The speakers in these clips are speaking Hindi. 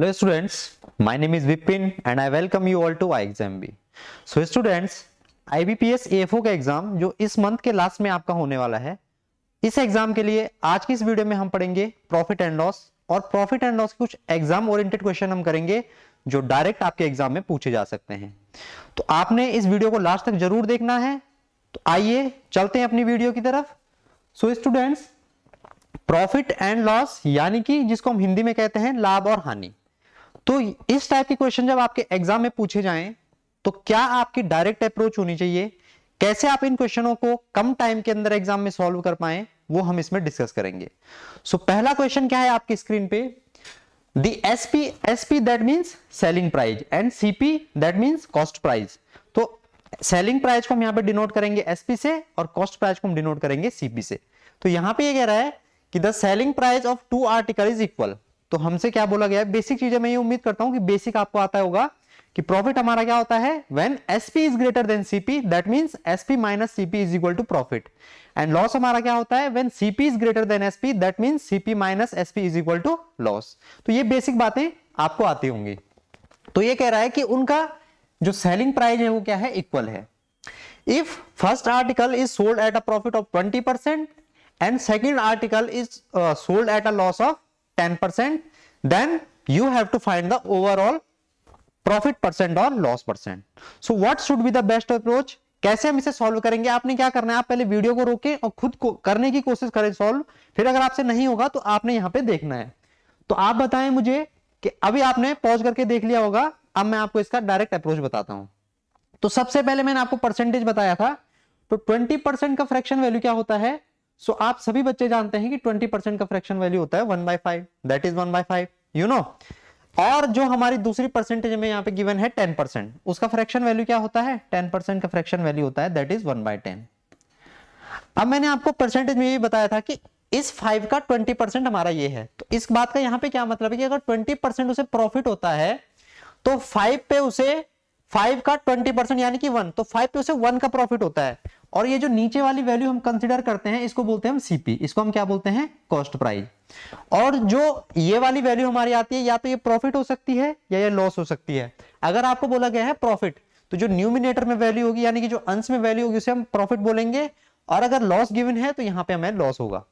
hello students my name is Vipin and I welcome you all to I exam be so students IBPS FO का एग्जाम जो इस मंथ के लास्ट में आपका होने वाला है इस एग्जाम के लिए आज की इस वीडियो में हम पढ़ेंगे प्रॉफिट एंड लॉस और प्रॉफिट एंड लॉस के कुछ एग्जाम ओरिएंटेड क्वेश्चन हम करेंगे जो डायरेक्ट आपके एग्जाम में पूछे जा सकते हैं तो आपने इस वीडियो को लास्ट तक जरूर देखना है तो आइए चलते हैं अपनी वीडियो की तरफ so students profit and loss यानी कि जिसको हम हिंदी में कहते हैं लाभ और हानि तो इस टाइप के क्वेश्चन जब आपके एग्जाम में पूछे जाएं तो क्या आपकी डायरेक्ट अप्रोच होनी चाहिए कैसे आप इन क्वेश्चनों को कम टाइम के अंदर एग्जाम में सॉल्व कर पाए वो हम इसमें डिस्कस करेंगे सो so, पहला क्वेश्चन क्या है आपकी स्क्रीन पे दी SP SP that means selling price and CP that means cost price तो सेलिंग प्राइस को हम यहां पे डिनोट करेंगे एसपी से और कॉस्ट प्राइस को हम डिनोट करेंगे सीपी से तो यहां पे ये यह कह रहा है कि the selling price of two article is equal to हमसे क्या बोला गया बेसिक चीजें मैं ये उम्मीद करता हूं कि बेसिक आपको आता होगा कि प्रॉफिट हमारा क्या होता है when SP is greater than CP that means SP minus CP is equal to profit and loss हमारा क्या होता है when CP is greater than SP that means CP minus SP is equal to loss तो ये बेसिक बातें आपको आती होंगी तो ये कह रहा है कि उनका जो सेलिंग प्राइस है वो क्या है इक्वल है if first article is sold at a profit of twenty percent and second article is sold at a loss of 10%, then you have to find the overall profit percent और loss percent so what should be the best approach कैसे हम इसे सॉल्व करेंगे आपने क्या करना है आप पहले वीडियो को रोकें और खुद को करने की कोशिश करें सॉल्व फिर अगर आपसे नहीं होगा तो आपने यहां पे देखना है तो आप बताएं मुझे कि अभी आपने पॉज करके देख लिया होगा अब मैं आपको इसका डायरेक्ट अप्रोच बताता हूं तो सबसे पहले मैंने आपको परसेंटेज बताया था तो 20 का फ्रैक्शन वैल्यू क्या होता है सो आप सभी बच्चे जानते हैं कि 20 परसेंट का फ्रैक्शन वैल्यू होता है one by five that is one by five you know और जो हमारी दूसरी परसेंटेज में यहाँ पे गिवन है टेन परसेंट उसका फ्रैक्शन वैल्यू क्या होता है टेन परसेंट का फ्रैक्शन वैल्यू होता है that is one by ten अब मैंने आपको परसेंटेज में ये बताया था कि इस फाइव का ट्वेंटी परसेंट हमारा ये है तो इस बात का यहाँ पे क्या मतलब है कि अगर ट्वेंटी परसेंट उसे प्रॉफिट होता है तो फाइव पे उसे फाइव का ट्वेंटी परसेंट यानी कि वन तो फाइव पे उसे वन का प्रॉफिट होता है और ये जो नीचे वाली वैल्यू हम कंसिडर करते हैं इसको बोलते हैं हम सीपी इसको हम क्या बोलते हैं कॉस्ट प्राइस और जो ये वाली वैल्यू हमारी आती है या तो ये प्रॉफिट हो सकती है या ये लॉस हो सकती है अगर आपको बोला गया है प्रॉफिट तो जो न्यूमिनेटर में वैल्यू होगी यानी कि जो अंश में वैल्यू होगी उसे हम प्रॉफिट बोलेंगे और अगर लॉस गिवन है तो यहां पे हमें लॉस होगा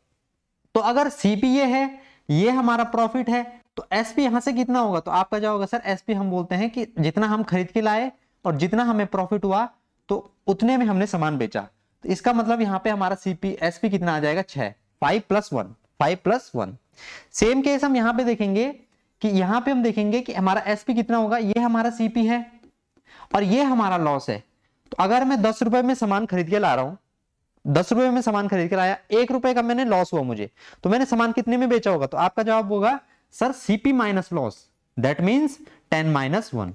तो अगर सीपी ये है ये हमारा प्रॉफिट है तो एसपी यहां से कितना होगा तो आपका क्या होगा सर एस पी हम बोलते हैं कि जितना हम खरीद के लाए और जितना हमें प्रॉफिट हुआ तो उतने में हमने सामान बेचा तो इसका मतलब यहाँ पे हमारा सीपी एसपी कितना आ जाएगा छह five plus one five plus one same case हम यहाँ पे देखेंगे कि यहाँ पे हम देखेंगे कि हमारा एसपी कितना होगा ये हमारा सीपी है और ये हमारा लॉस है तो अगर मैं दस रुपए में सामान खरीद के ला रहा हूं दस रुपए में सामान खरीद के लाया एक रुपए का मैंने लॉस हुआ मुझे तो मैंने सामान कितने में बेचा होगा तो आपका जवाब होगा sir CP minus loss that means ten minus one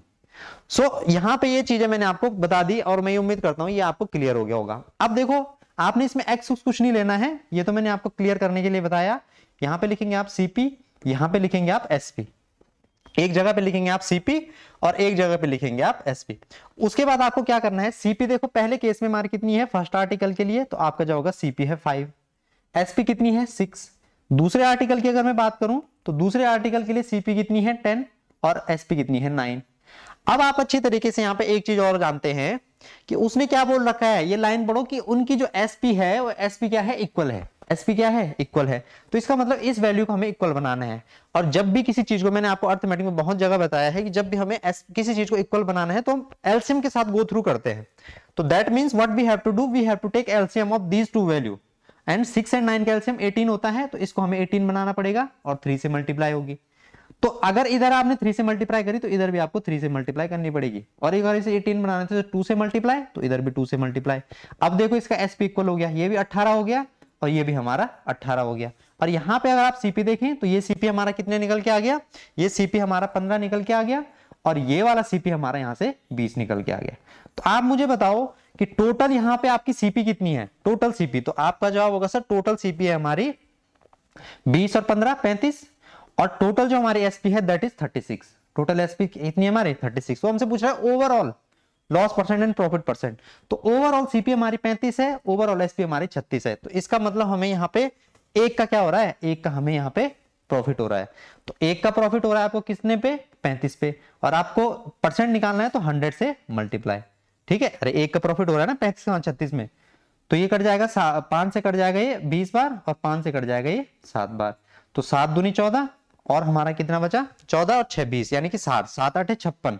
so so, यहां पे ये चीजें मैंने आपको बता दी और मैं उम्मीद करता हूं ये आपको क्लियर हो गया होगा अब देखो आपने इसमें एक्स कुछ नहीं लेना है ये तो मैंने आपको क्लियर करने के लिए बताया यहां पे लिखेंगे आप सीपी यहां पे लिखेंगे आप एसपी एक जगह पे लिखेंगे आप सीपी और एक जगह पे लिखेंगे आप एसपी उसके बाद आपको क्या करना है सीपी देखो पहले केस में मार्क कितनी है फर्स्ट आर्टिकल के लिए तो आपका जो होगा सीपी है फाइव एसपी कितनी है सिक्स दूसरे आर्टिकल की अगर मैं बात करूं तो दूसरे आर्टिकल के लिए सीपी कितनी है टेन और एसपी कितनी है नाइन अब आप अच्छी तरीके से यहां पे एक चीज और जानते हैं कि उसने क्या बोल रखा है ये लाइन पढ़ो कि उनकी जो एसपी है वो एसपी क्या है इक्वल है एसपी क्या है इक्वल है तो इसका मतलब इस वैल्यू को हमें इक्वल बनाना है और जब भी किसी चीज को मैंने आपको अर्थमेटिक में बहुत जगह बताया है कि जब भी हमें S, किसी चीज को इक्वल बनाना है तो हम एल्सियम के साथ गो थ्रू करते हैं तो that means what we have to do we have to take LCM of these two value and six and nine का एल्सियम एटीन होता है तो इसको हमें एटीन बनाना पड़ेगा और थ्री से मल्टीप्लाई होगी तो अगर इधर आपने थ्री से मल्टीप्लाई करी तो इधर भी आपको थ्री से मल्टीप्लाई करनी पड़ेगी और एक बार इसे एटीन बनाने से टू से मल्टीप्लाई तो इधर भी टू से मल्टीप्लाई अब देखो इसका एस पी इक्वल हो गया ये भी अट्ठारह हो गया और ये भी हमारा अट्ठारह हो गया और यहाँ पे अगर आप सीपी देखें तो ये सीपी हमारा कितने निकल के आ गया ये सीपी हमारा पंद्रह निकल के आ गया और ये वाला सीपी हमारा यहाँ से बीस निकल के आ गया तो आप मुझे बताओ कि टोटल यहाँ पे आपकी सीपी कितनी है टोटल सीपी तो आपका जवाब होगा सर टोटल सीपी है हमारी बीस और पंद्रह पैंतीस और टोटल जो हमारी एसपी है दैट इज 36 टोटल एसपी इतनी हमारे 36 तो हमसे पूछ रहा है overall loss percent and profit percent तो ओवरऑल सीपी हमारी 35 है ओवरऑल एसपी हमारी 36 है तो इसका मतलब हमें यहाँ पे एक का क्या हो रहा है एक का हमें यहाँ पे प्रॉफिट हो रहा है तो एक का प्रॉफिट हो रहा है आपको किसने पे पैंतीस पे और आपको परसेंट निकालना है तो हंड्रेड से मल्टीप्लाई ठीक है अरे एक का प्रॉफिट हो रहा है ना पैंतीस हाँ, छत्तीस में तो ये कट जाएगा पांच से कट जाएगा ये बीस बार और पांच से कट जाएगा ये सात बार तो सात दूनी चौदह और हमारा कितना बचा चौदह और छब्बीस यानी कि सात सात आठ छप्पन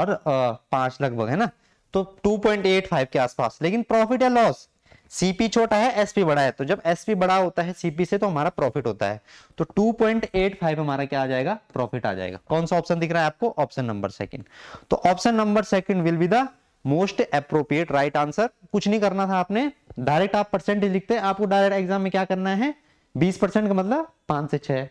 और पांच लगभग है ना तो 2.85 के आसपास लेकिन प्रॉफिट या लॉस सीपी छोटा है एसपी बड़ा है तो जब एसपी बड़ा होता है सीपी से तो हमारा प्रॉफिट होता है तो 2.85 हमारा क्या आ जाएगा प्रॉफिट आ जाएगा कौन सा ऑप्शन दिख रहा है आपको ऑप्शन नंबर सेकंड तो option number second will be the most appropriate right answer कुछ नहीं करना था आपने डायरेक्ट आप परसेंटेज लिखते हैं आपको डायरेक्ट एग्जाम में क्या करना है बीस परसेंट का मतलब पांच से छह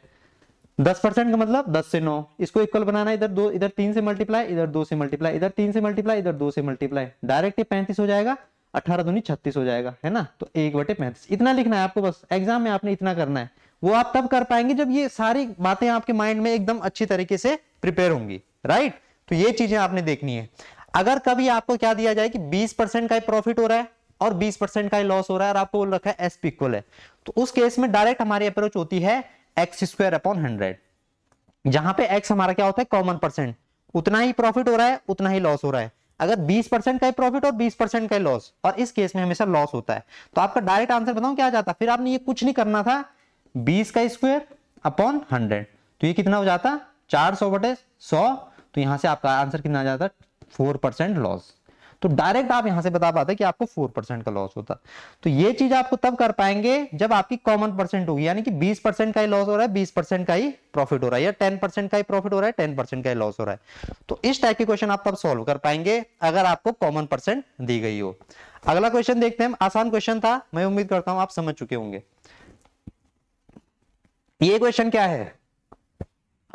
दस परसेंट का मतलब दस से नौ इसको इक्वल बनाना इधर दो इधर तीन से मल्टीप्लाई इधर दो से मल्टीप्लाई इधर तीन से मल्टीप्लाई इधर दो से मल्टीप्लाई डायरेक्ट ये पैंतीस हो जाएगा अठारह दूनी छत्तीस हो जाएगा है ना तो एक बटे पैंतीस इतना लिखना है आपको बस एग्जाम में आपने इतना करना है वो आप तब कर पाएंगे जब ये सारी बातें आपके माइंड में एकदम अच्छी तरीके से प्रिपेयर होंगी राइट तो ये चीजें आपने देखनी है अगर कभी आपको क्या दिया जाए कि बीस परसेंट का प्रॉफिट हो रहा है और बीस परसेंट का लॉस हो रहा है और आपको बोल रखा है एस इक्वल है तो उस केस में डायरेक्ट हमारी अप्रोच होती है एक्स स्क्वायर अपॉन हंड्रेड जहां पे एक्स हमारा क्या होता है कॉमन परसेंट उतना ही प्रॉफिट हो रहा है उतना ही लॉस हो रहा है अगर 20 परसेंट का प्रॉफिट और 20 परसेंट का लॉस और इस केस में हमेशा लॉस होता है तो आपका डायरेक्ट आंसर बताऊं क्या जाता फिर आपने ये कुछ नहीं करना था 20 का स्क्वायर अपॉन हंड्रेड तो ये कितना हो जाता चार सौ बटे सौ तो यहां से आपका आंसर कितना आ जाता फोर परसेंट लॉस तो डायरेक्ट आप यहां से बता पाते कि आपको फोर परसेंट का लॉस होता तो ये चीज आपको तब कर पाएंगे जब आपकी कॉमन परसेंट होगी यानी कि बीस परसेंट का ही लॉस हो रहा है बीस परसेंट का ही प्रॉफिट हो रहा है या टेन परसेंट का ही प्रॉफिट हो रहा है टेन परसेंट का ही लॉस हो रहा है तो इस टाइप के क्वेश्चन आप तब सॉल्व कर पाएंगे अगर आपको कॉमन परसेंट दी गई हो अगला क्वेश्चन देखते हैं आसान क्वेश्चन था मैं उम्मीद करता हूं आप समझ चुके होंगे ये क्वेश्चन क्या है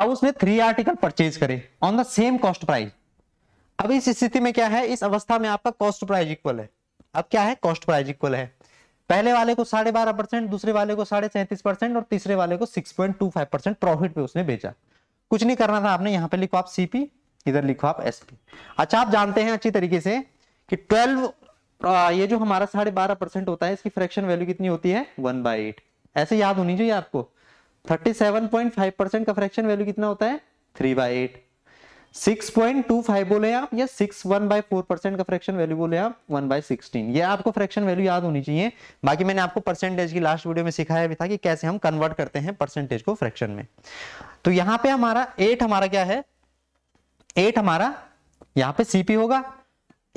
अब उसने थ्री आर्टिकल परचेज करे on the same cost price अब इस स्थिति में क्या है इस अवस्था में आपका कॉस्ट प्राइज इक्वल है अब क्या है कॉस्ट प्राइज इक्वल है पहले वाले को साढ़े बारह परसेंट दूसरे वाले को साढ़े सैंतीस परसेंट और तीसरे वाले को six point two five percent profit पे उसने बेचा कुछ नहीं करना था आपने यहाँ पे लिखो आप सीपी इधर लिखो आप एसपी अच्छा आप जानते हैं अच्छी तरीके से कि ट्वेल्व ये जो हमारा साढ़े बारह परसेंट होता है इसकी फ्रैक्शन वैल्यू कितनी होती है वन बाई एट ऐसे याद होनी चाहिए आपको thirty seven point five percent का फ्रैक्शन वैल्यू कितना होता है three by eight six point two five बोले आप या six one by four percent का फ्रैक्शन वैल्यू बोले आप वन बाई सिक्सटीन ये आपको फ्रैक्शन वैल्यू याद होनी चाहिए बाकी मैंने आपको परसेंटेज की लास्ट वीडियो में सिखाया भी था कि कैसे हम कन्वर्ट करते हैं परसेंटेज को फ्रैक्शन में तो यहाँ पे हमारा एट हमारा क्या है एट हमारा यहाँ पे सीपी होगा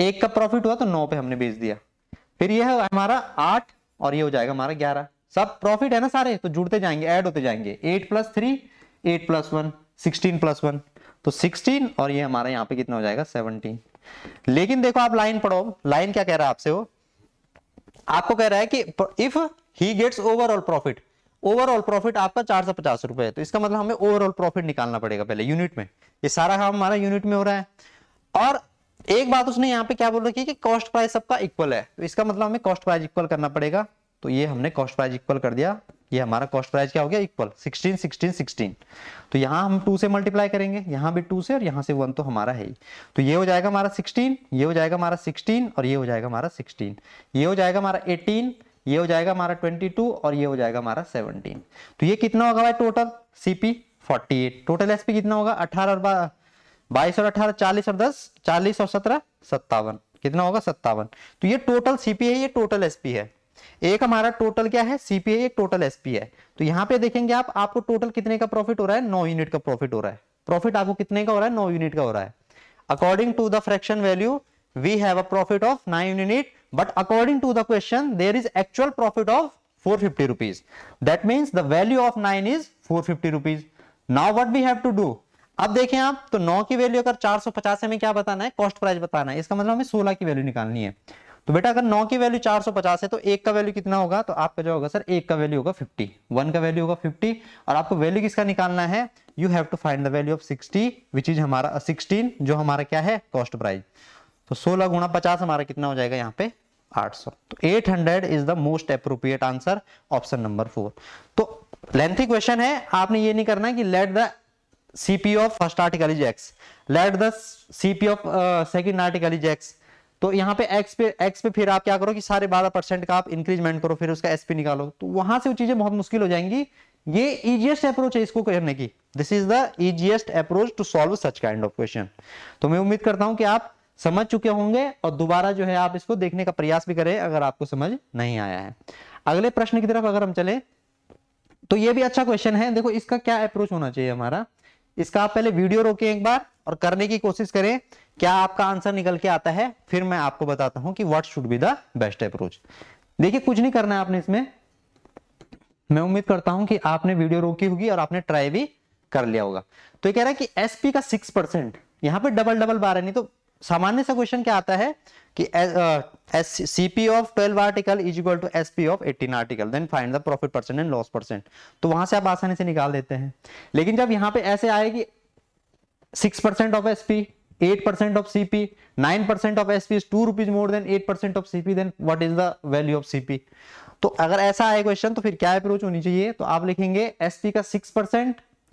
एक का प्रॉफिट हुआ तो नौ पे हमने बेच दिया फिर यह है हमारा आठ और ये हो जाएगा हमारा ग्यारह सब प्रॉफिट है ना सारे तो जुड़ते जाएंगे एड होते जाएंगे eight plus three eight plus one sixteen plus one तो 16 और ये हमारा यहाँ पे कितना हो जाएगा 17 लेकिन देखो आप लाइन पढ़ो लाइन क्या कह रहा है आपसे वो आपको कह रहा है कि if he gets overall profit overall profit आपका चार सौ पचास रुपए है तो इसका मतलब हमें ओवरऑल प्रॉफिट निकालना पड़ेगा पहले यूनिट में ये सारा काम हमारा यूनिट में हो रहा है और एक बात उसने यहाँ पे क्या बोल रखी है कि कॉस्ट प्राइस सबका इक्वल है तो इसका मतलब हमें कॉस्ट प्राइस इक्वल करना पड़ेगा तो ये हमने कॉस्ट प्राइस इक्वल कर दिया ये हमारा कॉस्ट प्राइस क्या हो गया इक्वल 16 16 16 तो यहाँ हम टू से मल्टीप्लाई करेंगे यहाँ भी टू से और यहाँ से वन तो हमारा है ही तो ये हो जाएगा हमारा सिक्सटीन ये हो जाएगा हमारा सिक्सटीन और ये हो जाएगा हमारा सिक्सटीन ये हो जाएगा हमारा एटीन ये हो जाएगा हमारा ट्वेंटी टू और ये हो जाएगा हमारा सेवनटीन तो ये कितना होगा भाई total CP forty eight total SP कितना होगा अठारह और बाईस और अठारह चालीस और दस चालीस और सत्रह सत्तावन कितना होगा सत्तावन तो ये टोटल सीपी है ये टोटल एसपी है एक हमारा टोटल क्या है सीपीए एक टोटल एसपी है तो यहाँ पे देखेंगे आप आपको टोटल कितने का प्रॉफिट हो रहा है नौ यूनिट का प्रॉफिट हो रहा है प्रॉफिट आपको कितने का हो रहा है नौ यूनिट का हो रहा है according to the fraction value we have a profit of nine unit but according to the question there is actual profit of four fifty rupees that means the value of nine is four fifty rupees now what we have to do अब देखें आप तो नौ की वैल्यू अगर चार सौ पचास हमें क्या बताना है कॉस्ट प्राइस बताना है इसका मतलब हमें सोलह की वैल्यू निकालनी है तो बेटा अगर नौ की वैल्यू 450 है तो एक का वैल्यू कितना होगा तो आपका जो होगा सर एक का वैल्यू होगा 50 वन का वैल्यू होगा 50 और आपको वैल्यू किसका निकालना है you have to find the value of 60 which is हमारा 16 uh, जो हमारा क्या है कॉस्ट प्राइस तो 16 गुणा पचास हमारा कितना हो जाएगा यहाँ पे 800 तो 800 is the most appropriate answer option number four तो लेंथी क्वेश्चन है आपने ये नहीं करना है कि let the CP of first article is X let the CP of second article is X तो यहाँ पे एक्स पे एक्स पे फिर आप क्या करो कि सारे बारह परसेंट का आप इंक्रीजमेंट करो फिर उसका एसपी निकालो तो वहां से वो चीजें बहुत मुश्किल हो जाएंगी ये इजिएस्ट अप्रोच है इसको करने की this is the easiest approach to solve such kind of question तो मैं उम्मीद करता हूं कि आप समझ चुके होंगे और दोबारा जो है आप इसको देखने का प्रयास भी करें अगर आपको समझ नहीं आया है अगले प्रश्न की तरफ अगर हम चले तो ये भी अच्छा क्वेश्चन है देखो इसका क्या अप्रोच होना चाहिए हमारा इसका आप पहले वीडियो रोके एक बार और करने की कोशिश करें क्या आपका आंसर निकल के आता है फिर मैं आपको बताता हूं कि what should be the best approach देखिए कुछ नहीं करना है आपने इसमें मैं उम्मीद करता हूं कि आपने वीडियो रोकी होगी और आपने ट्राई भी कर लिया होगा तो ये कह रहा है कि एसपी का सिक्स परसेंट यहां पर डबल डबल बार है नहीं तो सामान्य सा क्वेश्चन क्या आता है कि CP of twelve article is equal to SP of eighteen article then find the profit percent and loss percent तो वहां से आप आसानी से निकाल देते हैं लेकिन जब यहाँ पे ऐसे आएगी six percent of SP 8% of CP, 9% of SP is 2 rupees more than 8% of CP then what is the value of CP तो अगर ऐसा आए क्वेश्चन तो फिर क्या अप्रोच होनी चाहिए तो आप लिखेंगे एसपी का 6%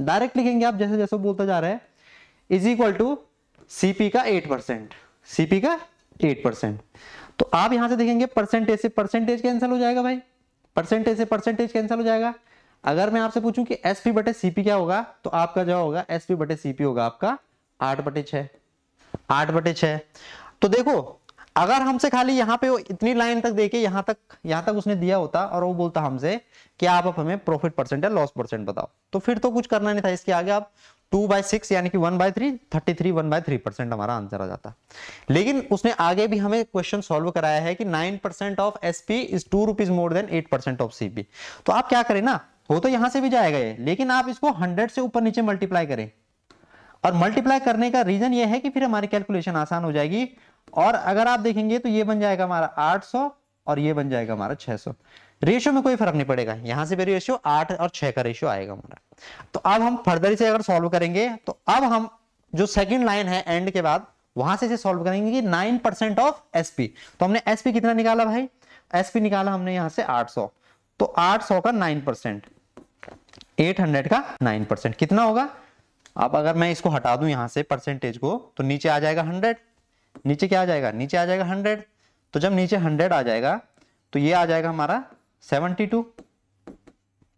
डायरेक्ट लिखेंगे आप जैसे जैसे बोलता जा रहा है इज इक्वल टू सीपी का 8% सीपी का 8% तो आप यहां से देखेंगे परसेंटेज से परसेंटेज कैंसिल हो जाएगा भाई परसेंटेज से परसेंटेज कैंसिल हो जाएगा अगर मैं आपसे पूछूं कि एसपी बटे सीपी क्या होगा तो आपका जो होगा एसपी बटे सीपी होगा आपका आठ बटे छह आठ बटे छ तो देखो अगर हमसे खाली यहाँ पे वो इतनी लाइन तक देके यहाँ तक यहाँ तक उसने दिया होता और वो बोलता हमसे कि आप अब हमें प्रॉफिट परसेंट या लॉस परसेंट बताओ तो फिर तो कुछ करना नहीं था इसके आगे आप टू बाय सिक्स यानी कि one by three thirty three one by three percent हमारा आंसर आ जाता लेकिन उसने आगे भी हमें क्वेश्चन सॉल्व कराया है कि nine percent of S P is two rupees more than eight percent of C तो आप क्या करें ना वो तो यहां से भी जाएगा लेकिन आप इसको हंड्रेड से ऊपर नीचे मल्टीप्लाई करें और मल्टीप्लाई करने का रीजन ये है कि फिर हमारी कैलकुलेशन आसान हो जाएगी और अगर आप देखेंगे तो ये बन जाएगा हमारा 800 और ये बन जाएगा हमारा 600 रेशियो में कोई फर्क नहीं पड़ेगा यहां से भी रेशियो आठ और छह का रेशियो आएगा हमारा तो अब हम फर्दर से अगर सॉल्व करेंगे तो अब हम जो सेकेंड लाइन है एंड के बाद वहां से इसे सॉल्व करेंगे कि नाइन परसेंट ऑफ पी तो हमने एसपी कितना निकाला भाई पी निकाला हमने यहाँ से सौ तो सौ का नाइन परसेंट एट का 9 परसेंट कितना होगा अब अगर मैं इसको हटा दूं यहां से परसेंटेज को तो नीचे आ जाएगा हंड्रेड नीचे क्या आ जाएगा नीचे आ जाएगा हंड्रेड तो जब नीचे हंड्रेड आ जाएगा तो ये आ जाएगा हमारा सेवनटी टू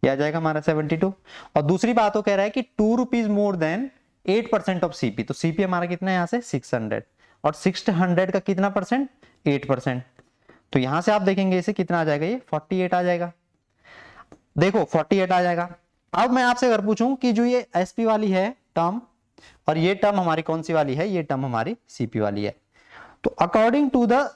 ये आ जाएगा हमारा सेवनटी टू और दूसरी बात वो कह रहा है कि two rupees more than eight percent of CP तो सीपी हमारा कितना है यहाँ से सिक्स हंड्रेड और सिक्स हंड्रेड का कितना परसेंट एट परसेंट तो यहां से आप देखेंगे इसे कितना आ जाएगा ये फोर्टी एट आ जाएगा देखो फोर्टी एट आ जाएगा अब मैं आपसे अगर पूछूं कि जो ये एसपी वाली है टर्म और ये टर्म हमारी कौन सी वाली है ये टर्म हमारी सीपी वाली है तो अकॉर्डिंग टू द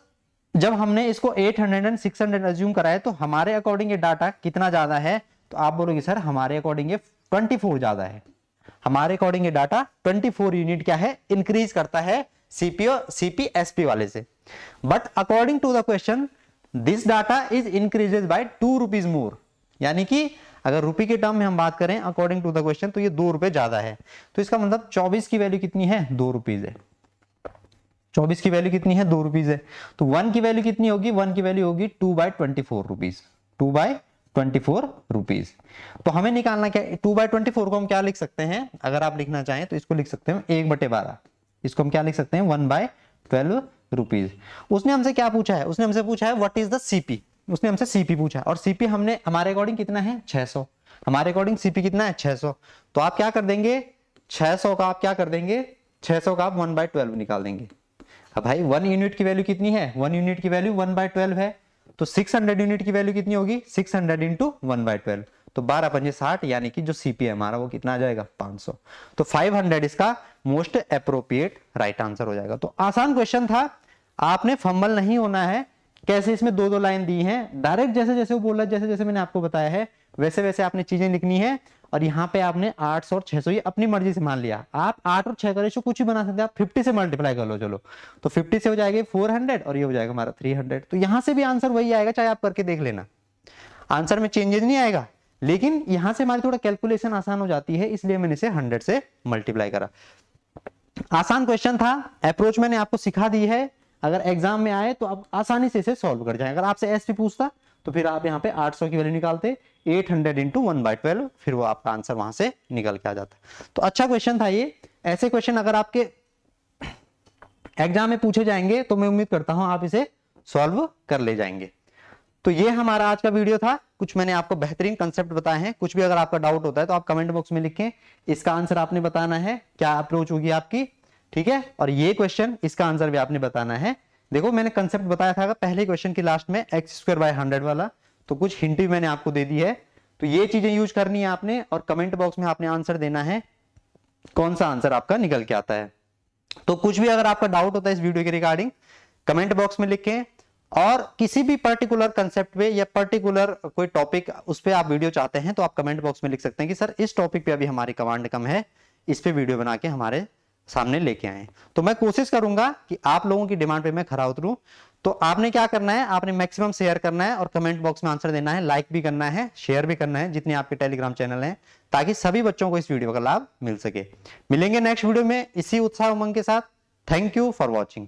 जब हमने इसको 800 एंड 600 हंड्रेड एज्यूम कराए तो हमारे अकॉर्डिंग ये डाटा कितना ज्यादा है तो आप बोलोगे सर हमारे अकॉर्डिंग ये 24 ज्यादा है हमारे अकॉर्डिंग ये डाटा 24 यूनिट क्या है इंक्रीज करता है सीपीओ सीपी एसपी वाले से but according to the question this data is increases by two rupees more यानी कि अगर रुपये के टर्म में हम बात करें अकॉर्डिंग टू द क्वेश्चन तो ये दो रुपए ज़्यादा है तो इसका मतलब चौबीस की वैल्यू कितनी है दो रुपीज़ है चौबीस की वैल्यू कितनी है दो रुपीज़ है तो वन की वैल्यू कितनी होगी वन की वैल्यू होगी two by twenty four rupees two by twenty four rupees तो हमें निकालना क्या टू बाई ट्वेंटी फोर को हम क्या लिख सकते हैं अगर आप लिखना चाहें तो इसको लिख सकते हैं एक बटे बारह इसको हम क्या लिख सकते हैं वन बाय ट्वेल्व रुपीज उसने हमसे क्या पूछा है उसने हमसे पूछा है व्हाट इज द सीपी उसने हमसे सीपी पूछा और सीपी हमने हमारे अकॉर्डिंग कितना है 600 हमारे अकॉर्डिंग सीपी कितना है 600 तो आप क्या कर देंगे 600 का आप क्या कर देंगे 600 का आप वन बाई ट्वेल्व निकाल देंगे अब भाई वन यूनिट की वैल्यू कितनी है वन यूनिट की वैल्यू वन बाई ट्वेल्व है तो सिक्स हंड्रेड यूनिट की वैल्यू कितनी होगी six hundred into one by twelve तो बारह पंजे साठ यानी कि जो सीपी है हमारा वो कितना आ जाएगा 500 तो 500 इसका मोस्ट अप्रोप्रिएट राइट आंसर हो जाएगा तो आसान क्वेश्चन था आपने फंबल नहीं होना है कैसे इसमें दो दो लाइन दी हैं डायरेक्ट जैसे जैसे वो बोल रहा है जैसे जैसे मैंने आपको बताया है वैसे वैसे आपने चीजें लिखनी है और यहाँ पे आपने आठ सौ और छह सौ ये अपनी मर्जी से मान लिया आप आठ और छह का रेशो कुछ भी बना सकते हैं आप फिफ्टी से मल्टीप्लाई कर लो चलो तो फिफ्टी से हो जाएगा फोर हंड्रेड और ये हो जाएगा हमारा थ्री हंड्रेड तो यहाँ से भी आंसर वही आएगा चाहे आप करके देख लेना आंसर में चेंजेज नहीं आएगा लेकिन यहाँ से हमारी थोड़ा कैलकुलेशन आसान हो जाती है इसलिए मैंने इसे हंड्रेड से मल्टीप्लाई करा आसान क्वेश्चन था अप्रोच मैंने आपको सिखा दी है अगर एग्जाम में आए तो आप आसानी से इसे सॉल्व कर जाए अगर आपसे एस पी पूछता तो फिर आप यहाँ पे 800 की वैल्यू निकालते 800 hundred into one by twelve फिर वो आपका आंसर वहां से निकल के आ जाता तो अच्छा क्वेश्चन था ये ऐसे क्वेश्चन अगर आपके एग्जाम में पूछे जाएंगे तो मैं उम्मीद करता हूं आप इसे सॉल्व कर ले जाएंगे तो ये हमारा आज का वीडियो था कुछ मैंने आपको बेहतरीन कंसेप्ट बताए हैं कुछ भी अगर आपका डाउट होता है तो आप कमेंट बॉक्स में लिखें इसका आंसर आपने बताना है क्या अप्रोच होगी आपकी ठीक है और ये क्वेश्चन इसका आंसर भी आपने बताना है देखो मैंने कंसेप्ट बताया था पहले क्वेश्चन के लास्ट में एक्स स्क्वायर बाय हंड्रेड वाला तो कुछ हिंट भी मैंने आपको दे दी है तो ये चीजें यूज करनी है आपने और कमेंट बॉक्स में आपने आंसर देना है कौन सा आंसर आपका निकल के आता है तो कुछ भी अगर आपका डाउट होता है इस वीडियो के रिगार्डिंग कमेंट बॉक्स में लिखें और किसी भी पर्टिकुलर कंसेप्ट पे या पर्टिकुलर कोई टॉपिक उस पर आप वीडियो चाहते हैं तो आप कमेंट बॉक्स में लिख सकते हैं कि सर इस टॉपिक पे अभी हमारी कमांड कम है इस पे वीडियो बना के हमारे सामने लेके आए तो मैं कोशिश करूंगा कि आप लोगों की डिमांड पे मैं खरा उतरू तो आपने क्या करना है आपने मैक्सिमम शेयर करना है और कमेंट बॉक्स में आंसर देना है लाइक भी करना है शेयर भी करना है जितने आपके टेलीग्राम चैनल हैं ताकि सभी बच्चों को इस वीडियो का लाभ मिल सके मिलेंगे नेक्स्ट वीडियो में इसी उत्साह उमंग के साथ थैंक यू फॉर वॉचिंग